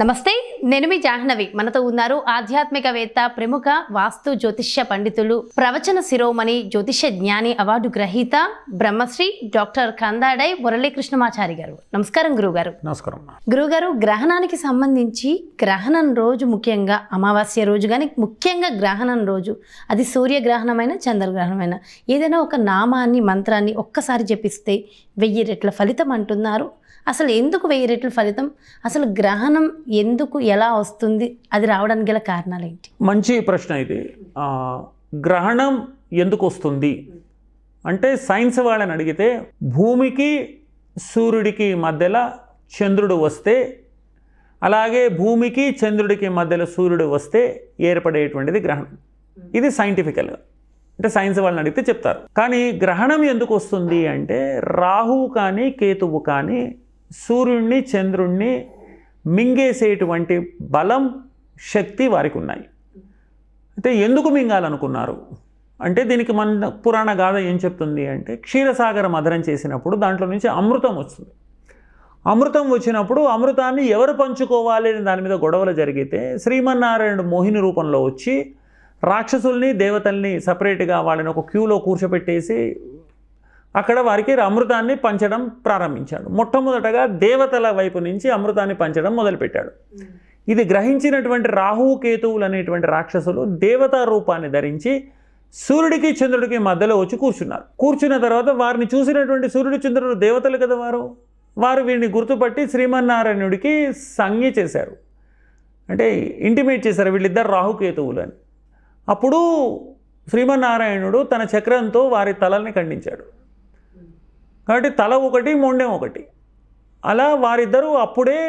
నమస్తే నేను మీ జాహ్నవి మనతో ఉన్నారు ఆధ్యాత్మికవేత్త ప్రముఖ వాస్తు జ్యోతిష్య పండితులు ప్రవచన శిరోమణి జ్యోతిష్య జ్ఞాని అవార్డు గ్రహీత బ్రహ్మశ్రీ డాక్టర్ కందాడై మురళీకృష్ణమాచారి గారు నమస్కారం గురుగారు నమస్కారం గురుగారు గ్రహణానికి సంబంధించి గ్రహణం రోజు ముఖ్యంగా అమావాస్య రోజు కానీ ముఖ్యంగా గ్రహణం రోజు అది సూర్యగ్రహణమైన చంద్రగ్రహణమైన ఏదైనా ఒక నామాన్ని మంత్రాన్ని ఒక్కసారి జపిస్తే వెయ్యి రెట్ల ఫలితం అంటున్నారు అసలు ఎందుకు వెయ్యి రెట్లు ఫలితం అసలు గ్రహణం ఎందుకు ఎలా వస్తుంది అది రావడానికి గల కారణాలు ఏంటి మంచి ప్రశ్న ఇది గ్రహణం ఎందుకు వస్తుంది అంటే సైన్స్ వాళ్ళని అడిగితే భూమికి సూర్యుడికి మధ్యలో చంద్రుడు వస్తే అలాగే భూమికి చంద్రుడికి మధ్యలో సూర్యుడు వస్తే ఏర్పడేటువంటిది గ్రహణం ఇది సైంటిఫికల్గా అంటే సైన్స్ వాళ్ళని అడిగితే చెప్తారు కానీ గ్రహణం ఎందుకు వస్తుంది అంటే రాహువు కానీ కేతువు కానీ సూర్యుడిని చంద్రుణ్ణి మింగేసేటువంటి బలం శక్తి వారికి ఉన్నాయి అయితే ఎందుకు మింగాలనుకున్నారు అంటే దీనికి మన పురాణ గాథ ఏం చెప్తుంది అంటే క్షీరసాగర మదనం చేసినప్పుడు దాంట్లో నుంచి అమృతం వస్తుంది అమృతం వచ్చినప్పుడు అమృతాన్ని ఎవరు పంచుకోవాలి అని దాని మీద గొడవలు జరిగితే శ్రీమన్నారాయణ మోహిని రూపంలో వచ్చి రాక్షసుల్ని దేవతల్ని సపరేట్గా వాళ్ళని ఒక క్యూలో కూర్చోపెట్టేసి అక్కడ వారికి అమృతాన్ని పంచడం ప్రారంభించాడు మొట్టమొదటగా దేవతల వైపు నుంచి అమృతాన్ని పంచడం మొదలుపెట్టాడు hmm. ఇది గ్రహించినటువంటి రాహువు కేతువులు అనేటువంటి రాక్షసులు దేవతా రూపాన్ని ధరించి సూర్యుడికి చంద్రుడికి మధ్యలో వచ్చి కూర్చున్నారు కూర్చున్న తర్వాత వారిని చూసినటువంటి సూర్యుడు చంద్రుడు దేవతలు కదా వారు వారు వీరిని గుర్తుపట్టి శ్రీమన్నారాయణుడికి సంజ్ఞ చేశారు అంటే ఇంటిమేట్ చేశారు వీళ్ళిద్దరు రాహుకేతువులు అని అప్పుడు శ్రీమన్నారాయణుడు తన చక్రంతో వారి తలల్ని ఖండించాడు కాబట్టి తల ఒకటి మొండెం ఒకటి అలా వారిద్దరూ అప్పుడే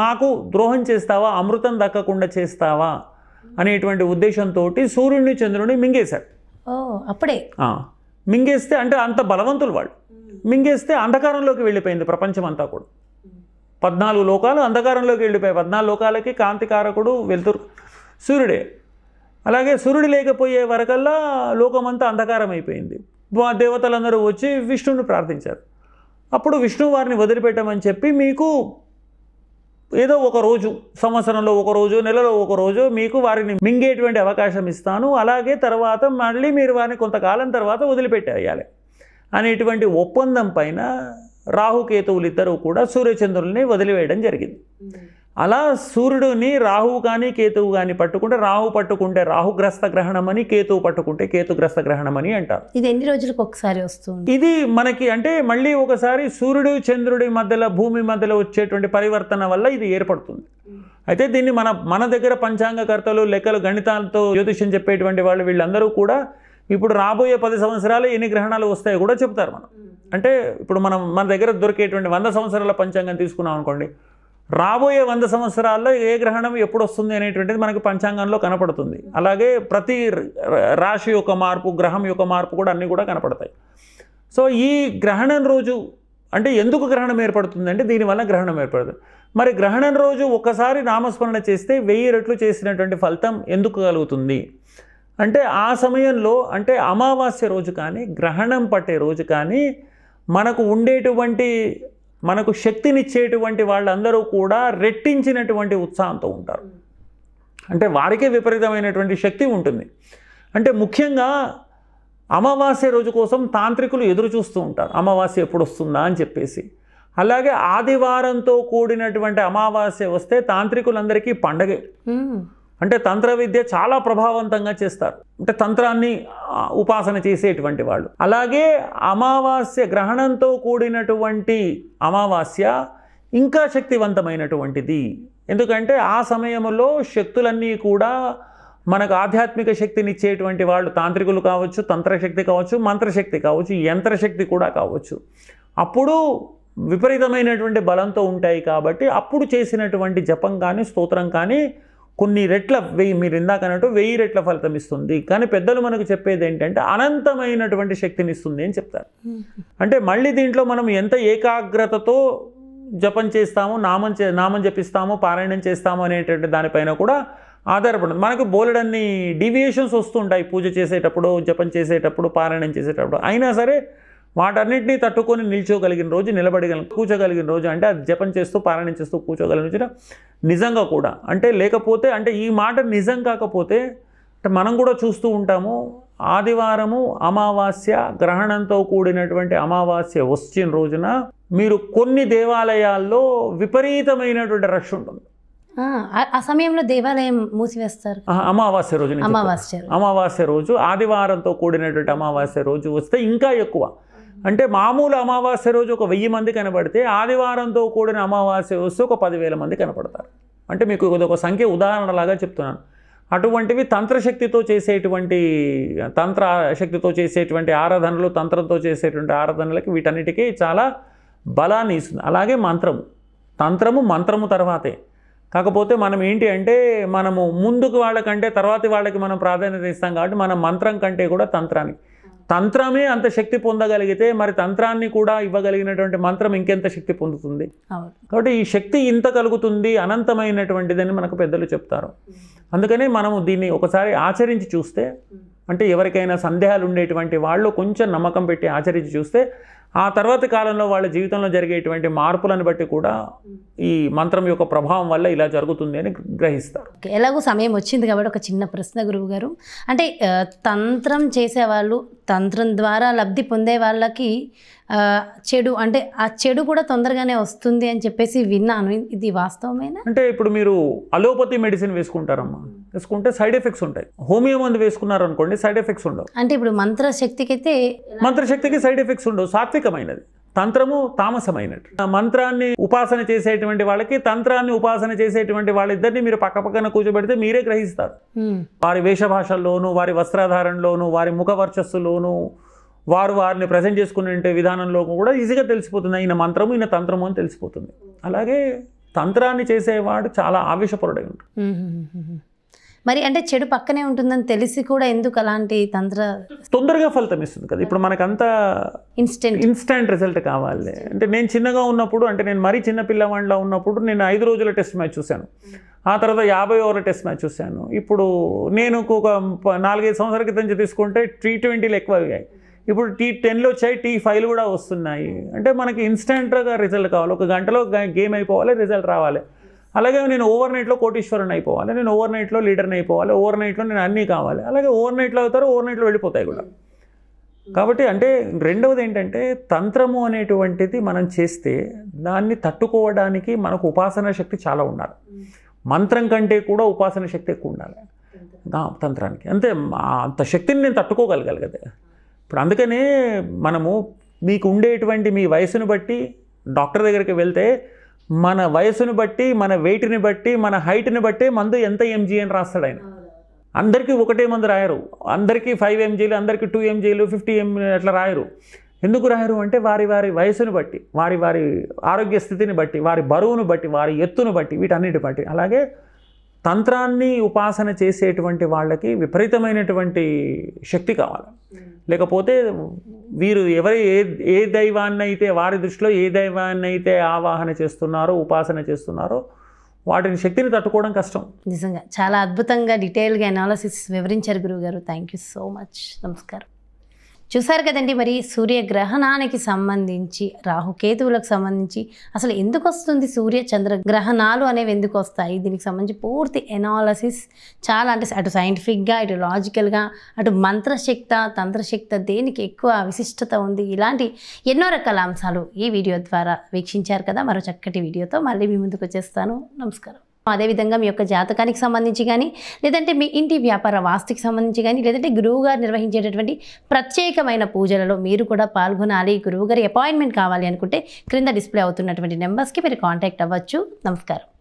మాకు ద్రోహం చేస్తావా అమృతం దక్కకుండా చేస్తావా అనేటువంటి ఉద్దేశంతో సూర్యుడిని చంద్రుడిని మింగేశారు అప్పుడే మింగేస్తే అంటే అంత బలవంతులు వాళ్ళు మింగేస్తే అంధకారంలోకి వెళ్ళిపోయింది ప్రపంచం అంతా కూడా పద్నాలుగు లోకాలు అంధకారంలోకి వెళ్ళిపోయాయి పద్నాలుగు లోకాలకి కాంతికారకుడు వెళ్తురు సూర్యుడే అలాగే సూర్యుడు లేకపోయే వరకల్లా లోకమంతా అంధకారం అయిపోయింది దేవతలందరూ వచ్చి విష్ణువుని ప్రార్థించారు అప్పుడు విష్ణువు వారిని వదిలిపెట్టమని చెప్పి మీకు ఏదో ఒక రోజు సంవత్సరంలో ఒక రోజు నెలలో ఒక రోజు మీకు వారిని మింగేటువంటి అవకాశం ఇస్తాను అలాగే తర్వాత మళ్ళీ మీరు వారిని కొంతకాలం తర్వాత వదిలిపెట్టేయాలి అనేటువంటి ఒప్పందం పైన రాహుకేతువులు ఇద్దరూ కూడా సూర్యచంద్రుల్ని వదిలివేయడం జరిగింది అలా సూర్యుడిని రాహువు కానీ కేతువు కానీ పట్టుకుంటే రాహు పట్టుకుంటే రాహుగ్రస్త గ్రహణం అని కేతువు పట్టుకుంటే కేతుగ్రస్త గ్రహణం అని అంటారు ఇది ఎన్ని రోజులకు ఒకసారి వస్తుంది ఇది మనకి అంటే మళ్ళీ ఒకసారి సూర్యుడు చంద్రుడి మధ్యలో భూమి మధ్యలో వచ్చేటువంటి పరివర్తన వల్ల ఇది ఏర్పడుతుంది అయితే దీన్ని మన మన దగ్గర పంచాంగకర్తలు లెక్కలు గణితాలతో జ్యోతిష్యం చెప్పేటువంటి వాళ్ళు వీళ్ళందరూ కూడా ఇప్పుడు రాబోయే పది సంవత్సరాలు ఎన్ని గ్రహణాలు వస్తాయో కూడా చెప్తారు మనం అంటే ఇప్పుడు మనం మన దగ్గర దొరికేటువంటి వంద సంవత్సరాల పంచాంగం తీసుకున్నాం అనుకోండి రాబోయే వంద సంవత్సరాల్లో ఏ గ్రహణం ఎప్పుడు వస్తుంది అనేటువంటిది మనకి పంచాంగంలో కనపడుతుంది అలాగే ప్రతి రాశి యొక్క మార్పు గ్రహం యొక్క మార్పు కూడా అన్నీ కూడా కనపడతాయి సో ఈ గ్రహణం రోజు అంటే ఎందుకు గ్రహణం ఏర్పడుతుంది అంటే దీనివల్ల గ్రహణం ఏర్పడుతుంది మరి గ్రహణం రోజు ఒకసారి నామస్మరణ చేస్తే వెయ్యి రెట్లు చేసినటువంటి ఫలితం ఎందుకు కలుగుతుంది అంటే ఆ సమయంలో అంటే అమావాస్య రోజు కానీ గ్రహణం పట్టే రోజు కానీ మనకు ఉండేటువంటి మనకు శక్తినిచ్చేటువంటి వాళ్ళందరూ కూడా రెట్టించినటువంటి ఉత్సాహంతో ఉంటారు అంటే వారికే విపరీతమైనటువంటి శక్తి ఉంటుంది అంటే ముఖ్యంగా అమావాస్య రోజు కోసం తాంత్రికులు ఎదురు చూస్తూ ఉంటారు అమావాస్య ఎప్పుడు వస్తుందా అని చెప్పేసి అలాగే ఆదివారంతో కూడినటువంటి అమావాస్య వస్తే తాంత్రికులందరికీ పండగే అంటే తంత్ర విద్య చాలా ప్రభావవంతంగా చేస్తారు అంటే తంత్రాన్ని ఉపాసన చేసేటువంటి వాళ్ళు అలాగే అమావాస్య గ్రహణంతో కూడినటువంటి అమావాస్య ఇంకా శక్తివంతమైనటువంటిది ఎందుకంటే ఆ సమయంలో శక్తులన్నీ కూడా మనకు ఆధ్యాత్మిక శక్తిని ఇచ్చేటువంటి వాళ్ళు తాంత్రికులు కావచ్చు తంత్రశక్తి కావచ్చు మంత్రశక్తి కావచ్చు యంత్రశక్తి కూడా కావచ్చు అప్పుడు విపరీతమైనటువంటి బలంతో ఉంటాయి కాబట్టి అప్పుడు చేసినటువంటి జపం కానీ స్తోత్రం కానీ కొన్ని రెట్ల వెయ్యి మీరు ఇందాక అన్నట్టు వెయ్యి రెట్ల ఫలితం ఇస్తుంది కానీ పెద్దలు మనకు చెప్పేది ఏంటంటే అనంతమైనటువంటి శక్తిని ఇస్తుంది అని చెప్తారు అంటే మళ్ళీ దీంట్లో మనం ఎంత ఏకాగ్రతతో జపం చేస్తాము నామం చే నామం జపిస్తాము పారాయణం చేస్తాము అనేటువంటి దానిపైన కూడా ఆధారపడుతుంది మనకు బోలెడన్ని డీవియేషన్స్ వస్తుంటాయి పూజ చేసేటప్పుడు జపం చేసేటప్పుడు పారాయణం చేసేటప్పుడు అయినా సరే వాటన్నింటినీ తట్టుకొని నిల్చోగలిగిన రోజు నిలబడగలి కూర్చోగలిగిన రోజు అంటే అది జపం చేస్తూ పారాయణ చేస్తూ కూర్చోగలిగిన నిజంగా కూడా అంటే లేకపోతే అంటే ఈ మాట నిజం కాకపోతే మనం కూడా చూస్తూ ఉంటాము ఆదివారము అమావాస్య గ్రహణంతో కూడినటువంటి అమావాస్య వచ్చిన రోజున మీరు కొన్ని దేవాలయాల్లో విపరీతమైనటువంటి రష్ ఉంటుంది ఆ సమయంలో దేవాలయం మూసివేస్తారు అమావాస్య రోజు అమావాస్య అమావాస్య రోజు ఆదివారంతో కూడినటువంటి అమావాస్య రోజు వస్తే ఇంకా ఎక్కువ అంటే మామూలు అమావాస్య రోజు ఒక వెయ్యి మంది కనబడితే ఆదివారంతో కూడిన అమావాస్య వస్తే ఒక పదివేల మంది కనపడతారు అంటే మీకు ఒక సంఖ్య ఉదాహరణలాగా చెప్తున్నాను అటువంటివి తంత్రశక్తితో చేసేటువంటి తంత్ర శక్తితో చేసేటువంటి ఆరాధనలు తంత్రంతో చేసేటువంటి ఆరాధనలకి వీటన్నిటికీ చాలా బలాన్ని ఇస్తుంది అలాగే మంత్రము తంత్రము మంత్రము తర్వాతే కాకపోతే మనం ఏంటి అంటే మనము ముందుకు వాళ్ళకంటే తర్వాతి వాళ్ళకి మనం ప్రాధాన్యత ఇస్తాం కాబట్టి మనం మంత్రం కంటే కూడా తంత్రానికి తంత్రమే అంత శక్తి పొందగలిగితే మరి తంత్రాన్ని కూడా ఇవ్వగలిగినటువంటి మంత్రం ఇంకెంత శక్తి పొందుతుంది కాబట్టి ఈ శక్తి ఇంత కలుగుతుంది అనంతమైనటువంటిదని మనకు పెద్దలు చెప్తారు అందుకనే మనము దీన్ని ఒకసారి ఆచరించి చూస్తే అంటే ఎవరికైనా సందేహాలు ఉండేటువంటి వాళ్ళు కొంచెం నమ్మకం పెట్టి ఆచరించి చూస్తే ఆ తర్వాతి కాలంలో వాళ్ళ జీవితంలో జరిగేటువంటి మార్పులను బట్టి కూడా ఈ మంత్రం యొక్క ప్రభావం వల్ల ఇలా జరుగుతుంది అని గ్రహిస్తారు ఎలాగో సమయం వచ్చింది కాబట్టి ఒక చిన్న ప్రశ్న గురువు గారు అంటే తంత్రం చేసేవాళ్ళు తంత్రం ద్వారా లబ్ధి పొందే వాళ్ళకి చెడు అంటే ఆ చెడు కూడా తొందరగానే వస్తుంది అని చెప్పేసి విన్నాను ఇది వాస్తవమేనా అంటే ఇప్పుడు మీరు అలోపతి మెడిసిన్ వేసుకుంటారమ్మా వేసుకుంటే సైడ్ ఎఫెక్ట్స్ ఉంటాయి హోమియో మందు వేసుకున్నారు అనుకోండి సైడ్ ఎఫెక్ట్స్ ఉండవు అంటే ఇప్పుడు మంత్రశక్తికి అయితే మంత్రశక్తికి సైడ్ ఎఫెక్ట్స్ ఉండవు సాత్వికమైనది తంత్రము తామసమైనట్టు మంత్రాన్ని ఉపాసన చేసేటువంటి వాళ్ళకి తంత్రాన్ని ఉపాసన చేసేటువంటి వాళ్ళిద్దరిని మీరు పక్క పక్కన కూర్చోబెడితే మీరే గ్రహిస్తారు వారి వేషభాషల్లోనూ వారి వస్త్రాధారణలోనూ వారి ముఖ వర్చస్సులోనూ వారు వారిని ప్రజెంట్ చేసుకునే విధానంలో కూడా ఈజీగా తెలిసిపోతుంది ఈయన మంత్రము ఈయన తంత్రము అని తెలిసిపోతుంది అలాగే తంత్రాన్ని చేసేవాడు చాలా ఆవేశపరుడై ఉంటాడు మరి అంటే చెడు పక్కనే ఉంటుందని తెలిసి కూడా ఎందుకు అలాంటి తంత్ర తొందరగా ఫలితం ఇస్తుంది కదా ఇప్పుడు మనకంతా ఇన్స్టెంట్ ఇన్స్టెంట్ రిజల్ట్ కావాలి అంటే నేను చిన్నగా ఉన్నప్పుడు అంటే నేను మరీ చిన్న పిల్లవాడిలా ఉన్నప్పుడు నేను ఐదు రోజుల టెస్ట్ మ్యాచ్ చూశాను ఆ తర్వాత యాభై ఓవర్ల టెస్ట్ మ్యాచ్ చూశాను ఇప్పుడు నేను ఒక నాలుగైదు సంవత్సరాల క్రితం తీసుకుంటే టీ ట్వంటీలు ఎక్కువ అయ్యాయి ఇప్పుడు టీ టెన్లు వచ్చాయి టీ ఫైవ్లు కూడా వస్తున్నాయి అంటే మనకి ఇన్స్టెంట్గా రిజల్ట్ కావాలి ఒక గంటలో గేమ్ అయిపోవాలి రిజల్ట్ రావాలి అలాగే నేను ఓవర్ నైట్లో కోటీశ్వరుని అయిపోవాలి నేను ఓవర్ నైట్లో లీడర్ని అయిపోవాలి ఓవర్ నైట్లో నేను అన్నీ కావాలి అలాగే ఓవర్ నైట్లో అవుతారు ఓవర్ నైట్లో వెళ్ళిపోతాయి కూడా కాబట్టి అంటే రెండవది ఏంటంటే తంత్రము అనేటువంటిది మనం చేస్తే దాన్ని తట్టుకోవడానికి మనకు ఉపాసన శక్తి చాలా ఉండాలి మంత్రం కంటే కూడా ఉపాసన శక్తి ఎక్కువ ఉండాలి తంత్రానికి అంతే అంత శక్తిని నేను తట్టుకోగలగాలి కదా ఇప్పుడు అందుకనే మనము మీకు ఉండేటువంటి మీ వయసును బట్టి డాక్టర్ దగ్గరికి వెళ్తే మన వయసును బట్టి మన వెయిట్ని బట్టి మన హైట్ని బట్టి మందు ఎంత ఎంజీ అని రాస్తాడు ఆయన అందరికీ ఒకటే మందు రాయరు అందరికీ ఫైవ్ ఎంజీలు అందరికీ టూ ఎంజీలు ఫిఫ్టీ ఎం అట్లా రాయరు ఎందుకు రాయరు అంటే వారి వారి వయసును బట్టి వారి వారి ఆరోగ్య స్థితిని బట్టి వారి బరువును బట్టి వారి ఎత్తును బట్టి వీటన్నిటి బట్టి అలాగే తంత్రాన్ని ఉపాసన చేసేటువంటి వాళ్ళకి విపరీతమైనటువంటి శక్తి కావాలి లేకపోతే వీరు ఎవరి ఏ ఏ దైవాన్నైతే వారి దృష్టిలో ఏ దైవాన్నైతే ఆవాహన చేస్తున్నారో ఉపాసన చేస్తున్నారో వాటిని శక్తిని తట్టుకోవడం కష్టం నిజంగా చాలా అద్భుతంగా డీటెయిల్గా అనాలసిస్ వివరించారు గురువుగారు థ్యాంక్ యూ సో మచ్ నమస్కారం చూసారు కదండి మరి సూర్యగ్రహణానికి సంబంధించి రాహుకేతువులకు సంబంధించి అసలు ఎందుకు వస్తుంది సూర్య చంద్ర గ్రహణాలు అనేవి ఎందుకు వస్తాయి దీనికి సంబంధించి పూర్తి ఎనాలసిస్ చాలా అంటే అటు సైంటిఫిక్గా ఇటు లాజికల్గా అటు మంత్రశక్త తంత్రశక్త దేనికి ఎక్కువ విశిష్టత ఉంది ఇలాంటి ఎన్నో రకాల అంశాలు ఈ వీడియో ద్వారా వీక్షించారు కదా మరో చక్కటి వీడియోతో మళ్ళీ మీ ముందుకు వచ్చేస్తాను నమస్కారం అదేవిధంగా మీ యొక్క జాతకానికి సంబంధించి కానీ లేదంటే మీ ఇంటి వ్యాపార వాస్తుకి సంబంధించి కానీ లేదంటే గురువుగారు నిర్వహించేటటువంటి ప్రత్యేకమైన పూజలలో మీరు కూడా పాల్గొనాలి గురువుగారి అపాయింట్మెంట్ కావాలి అనుకుంటే క్రింద డిస్ప్లే అవుతున్నటువంటి నెంబర్స్కి మీరు కాంటాక్ట్ అవ్వచ్చు నమస్కారం